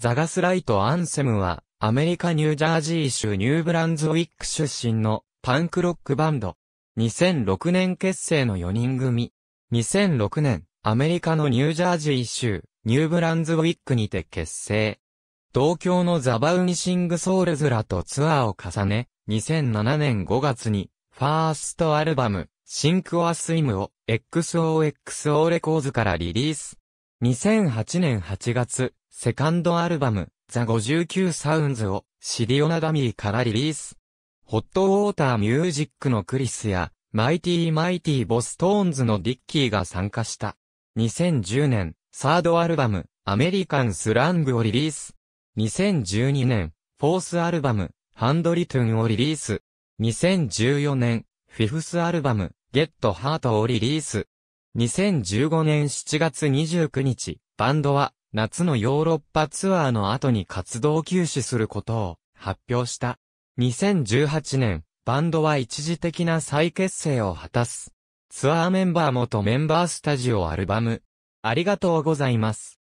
ザガスライト・アンセムは、アメリカ・ニュージャージー州ニューブランズウィック出身のパンクロックバンド。2006年結成の4人組。2006年、アメリカのニュージャージー州、ニューブランズウィックにて結成。東京のザバウニシングソウルズらとツアーを重ね、2007年5月に、ファーストアルバム、シンクオアスイムを XOXO レコーズからリリース。2008年8月、セカンドアルバム、ザ59サウンズをシリオナダミーからリリース。ホットウォーターミュージックのクリスや、マイティーマイティーボストーンズのディッキーが参加した。2010年、サードアルバム、アメリカンスラングをリリース。2012年、フォースアルバム、ハンドリトゥンをリリース。2014年、フィフスアルバム、ゲットハートをリリース。2015年7月29日、バンドは、夏のヨーロッパツアーの後に活動休止することを発表した。2018年、バンドは一時的な再結成を果たす。ツアーメンバー元メンバースタジオアルバム。ありがとうございます。